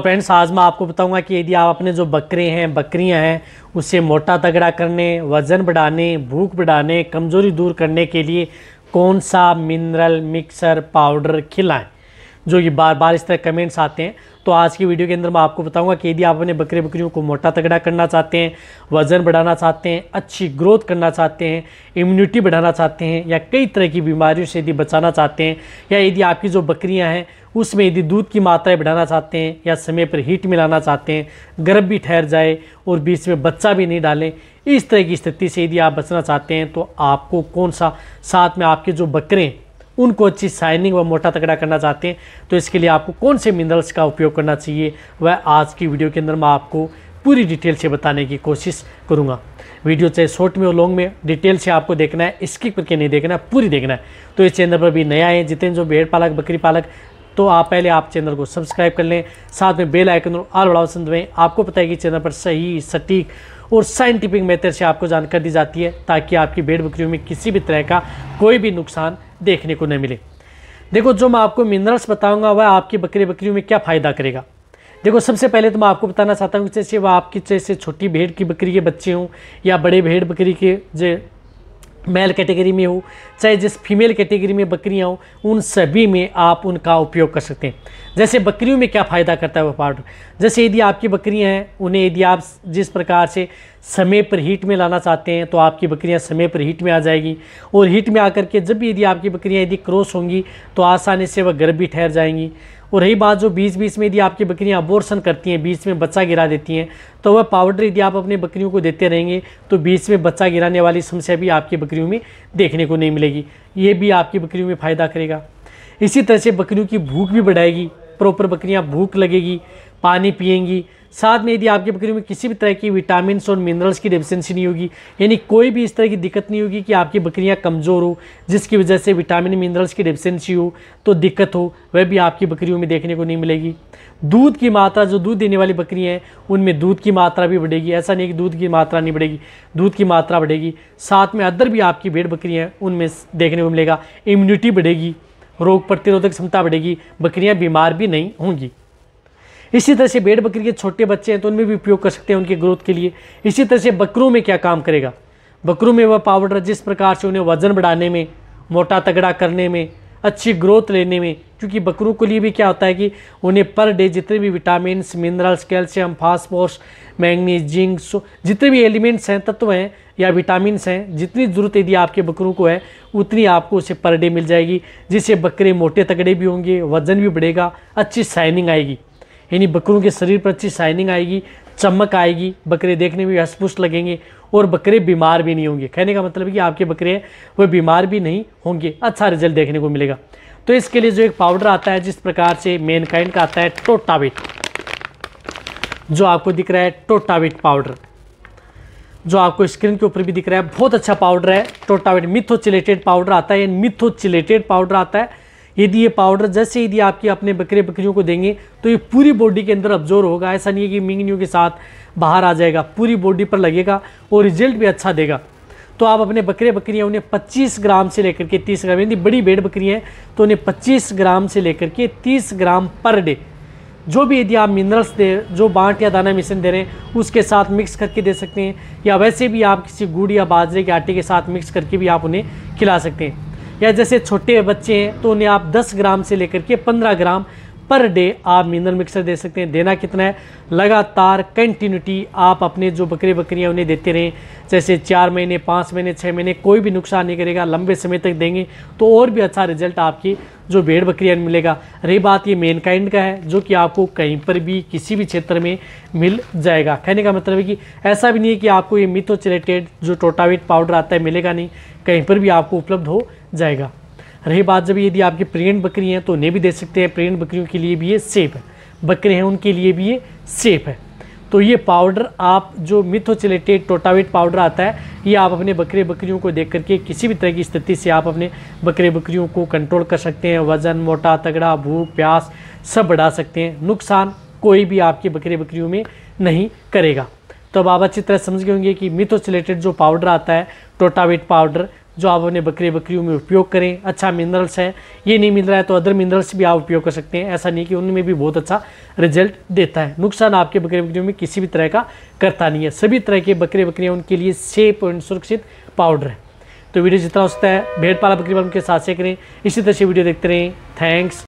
friends तो आज मैं आपको बताऊंगा कि यदि आप अपने जो बकरे हैं बकरियां हैं उसे मोटा तगड़ा करने वज़न बढ़ाने भूख बढ़ाने कमज़ोरी दूर करने के लिए कौन सा मिनरल मिक्सर पाउडर खिलाएं जो कि बार बार इस तरह कमेंट्स आते हैं तो आज की वीडियो के अंदर मैं आपको बताऊंगा कि यदि आप अपने बकरे बकरियों को मोटा तगड़ा करना चाहते हैं वजन बढ़ाना चाहते हैं अच्छी ग्रोथ करना चाहते हैं इम्यूनिटी बढ़ाना चाहते हैं या कई तरह की बीमारियों से यदि बचाना चाहते हैं या यदि आपकी जो बकरियाँ हैं उसमें यदि दूध की मात्राएं बढ़ाना चाहते हैं या समय पर हीट मिलाना चाहते हैं गर्भ भी ठहर जाए और बीच में बच्चा भी नहीं डालें इस तरह की स्थिति से यदि आप बचना चाहते हैं तो आपको कौन सा साथ में आपके जो बकरे उनको अच्छी शाइनिंग व मोटा तगड़ा करना चाहते हैं तो इसके लिए आपको कौन से मिनरल्स का उपयोग करना चाहिए वह आज की वीडियो के अंदर मैं आपको पूरी डिटेल से बताने की कोशिश करूँगा वीडियो चाहे शॉर्ट में और लॉन्ग में डिटेल से आपको देखना है स्किप करके नहीं देखना है पूरी देखना है तो इस चैनल पर भी नया है जितने जो भेड़ पालक बकरी पालक तो आप पहले आप चैनल को सब्सक्राइब कर लें साथ में बेल आइकन और आल बड़ा पसंद में आपको पता है कि चैनल पर सही सटीक और साइंटिफिक मेथड से आपको जानकारी दी जाती है ताकि आपकी भेड़ बकरियों में किसी भी तरह का कोई भी नुकसान देखने को नहीं मिले देखो जो मैं आपको मिनरल्स बताऊंगा वह आपकी बकरी बकरियों में क्या फ़ायदा करेगा देखो सबसे पहले तो मैं आपको बताना चाहता हूँ जैसे वह आपकी जैसे छोटी भेड़ की बकरी के बच्चे हों या बड़े भेड़ बकरी के जो मेल कैटेगरी में हो चाहे जिस फीमेल कैटेगरी में बकरियाँ हो उन सभी में आप उनका उपयोग कर सकते हैं जैसे बकरियों में क्या फ़ायदा करता है वह पाउडर जैसे यदि आपकी बकरियाँ हैं उन्हें यदि आप जिस प्रकार से समय पर हीट में लाना चाहते हैं तो आपकी बकरियाँ समय पर हीट में आ जाएगी और हीट में आकर के जब भी यदि आपकी बकरियाँ यदि क्रॉस होंगी तो आसानी से वह गर्भ भी ठहर जाएंगी और रही बात जो बीच बीच में यदि आपकी बकरियां अबोर्सन करती हैं बीच में बच्चा गिरा देती हैं तो वह पाउडर यदि आप अपने बकरियों को देते रहेंगे तो बीच में बच्चा गिराने वाली समस्या भी आपकी बकरियों में देखने को नहीं मिलेगी ये भी आपकी बकरियों में फ़ायदा करेगा इसी तरह से बकरियों की भूख भी बढ़ाएगी प्रॉपर बकरियाँ भूख लगेगी पानी पियेंगी साथ में यदि आपकी बकरी में किसी भी तरह की विटामिन और मिनरल्स की डिफिशेंसी नहीं होगी यानी कोई भी इस तरह की दिक्कत नहीं होगी कि आपकी बकरियाँ कमज़ोर हो जिसकी वजह से विटामिन मिनरल्स की डिफिशेंसी हो तो दिक्कत हो वह भी आपकी बकरियों में देखने को नहीं मिलेगी दूध की मात्रा जो दूध देने वाली बकरी हैं उनमें दूध की मात्रा भी बढ़ेगी ऐसा नहीं कि दूध की मात्रा नहीं बढ़ेगी दूध की मात्रा बढ़ेगी साथ में अदर भी आपकी भेड़ बकरी हैं उनमें देखने को मिलेगा इम्यूनिटी बढ़ेगी रोग प्रतिरोधक क्षमता बढ़ेगी बकरियां बीमार भी नहीं होंगी इसी तरह से भेड़ बकरी के छोटे बच्चे हैं तो उनमें भी उपयोग कर सकते हैं उनके ग्रोथ के लिए इसी तरह से बकरों में क्या काम करेगा बकरों में वह पाउडर जिस प्रकार से उन्हें वजन बढ़ाने में मोटा तगड़ा करने में अच्छी ग्रोथ लेने में क्योंकि बकरों के लिए भी क्या होता है कि उन्हें पर डे जितने भी vitamin minerals calcium phosphorus manganese zinc जितने भी एलिमेंट्स हैं तत्व हैं या विटामिन हैं जितनी ज़रूरत यदि आपके बकरों को है उतनी आपको उसे पर डे मिल जाएगी जिससे बकरे मोटे तगड़े भी होंगे वजन भी बढ़ेगा अच्छी शाइनिंग आएगी यानी बकरों के शरीर पर अच्छी शाइनिंग आएगी चमक आएगी बकरे देखने में हसपुष्ट लगेंगे और बकरे बीमार भी नहीं होंगे कहने का मतलब है कि आपके बकरे वो बीमार भी नहीं होंगे अच्छा रिजल्ट देखने को मिलेगा तो इसके लिए जो एक पाउडर आता है जिस प्रकार से मेनकाइंड का आता है टोटाविट जो आपको दिख रहा है टोटाविट पाउडर जो आपको स्क्रीन के ऊपर भी दिख रहा है बहुत अच्छा पाउडर है टोटाविट मिथोचिलेटेड पाउडर आता है मिथोचिलेटेड पाउडर आता है यदि ये पाउडर जैसे यदि आपके अपने बकरे बकरियों को देंगे तो ये पूरी बॉडी के अंदर अब्जोर्व होगा ऐसा नहीं है कि मिंगनियों के साथ बाहर आ जाएगा पूरी बॉडी पर लगेगा और रिजल्ट भी अच्छा देगा तो आप अपने बकरे बकरियाँ उन्हें 25 ग्राम से लेकर के 30 ग्राम यदि बड़ी भेड़ बकरियाँ हैं तो उन्हें 25 ग्राम से लेकर के 30 ग्राम पर डे जो भी यदि आप मिनरल्स दे जो बांट या दाना मिश्रण दे रहे हैं उसके साथ मिक्स करके दे सकते हैं या वैसे भी आप किसी गुड़ या बाजरे के आटे के साथ मिक्स करके भी आप उन्हें खिला सकते हैं या जैसे छोटे बच्चे हैं तो उन्हें आप 10 ग्राम से लेकर के 15 ग्राम पर डे आप मिनरल मिक्सर दे सकते हैं देना कितना है लगातार कंटिन्यूटी आप अपने जो बकरे बकरियाँ उन्हें देते रहें जैसे चार महीने पाँच महीने छः महीने कोई भी नुकसान नहीं करेगा लंबे समय तक देंगे तो और भी अच्छा रिजल्ट आपकी जो भेड़ बकरियाँ मिलेगा रही बात ये मेन काइंड का है जो कि आपको कहीं पर भी किसी भी क्षेत्र में मिल जाएगा कहने का मतलब है कि ऐसा भी नहीं है कि आपको ये मिथोचिलेटेड जो टोटाविट पाउडर आता है मिलेगा नहीं कहीं पर भी आपको उपलब्ध हो जाएगा रही बात जब यदि आपकी प्रेगनेंट बकरी हैं तो उन्हें भी दे सकते हैं प्रेगनेंट बकरियों के लिए भी ये सेफ है बकरे हैं उनके लिए भी ये सेफ है तो ये पाउडर आप जो मिथोचिलेटेड टोटावेट पाउडर आता है ये आप अपने बकरे बकरियों को देख करके किसी भी तरह की स्थिति से आप अपने बकरे बकरियों को कंट्रोल कर सकते हैं वज़न मोटा तगड़ा भूख प्यास सब बढ़ा सकते हैं नुकसान कोई भी आपके बकरे बकरियों में नहीं करेगा तो अब आप अच्छी तरह समझ गए होंगे कि मिथोचिलेटेड जो पाउडर आता है टोटावेट पाउडर जो आप अपने बकरे बकरियों में उपयोग करें अच्छा मिनरल्स है ये नहीं मिल रहा है तो अदर मिनरल्स भी आप उपयोग कर सकते हैं ऐसा नहीं कि उनमें भी बहुत अच्छा रिजल्ट देता है नुकसान आपके बकरे बकरियों में किसी भी तरह का करता नहीं है सभी तरह के बकरे बकरियाँ उनके लिए सेफ और सुरक्षित पाउडर है तो वीडियो जितना हो सकता है भेड़ पाला बकरी पालन के साथ से करें इसी तरह से वीडियो देखते रहें थैंक्स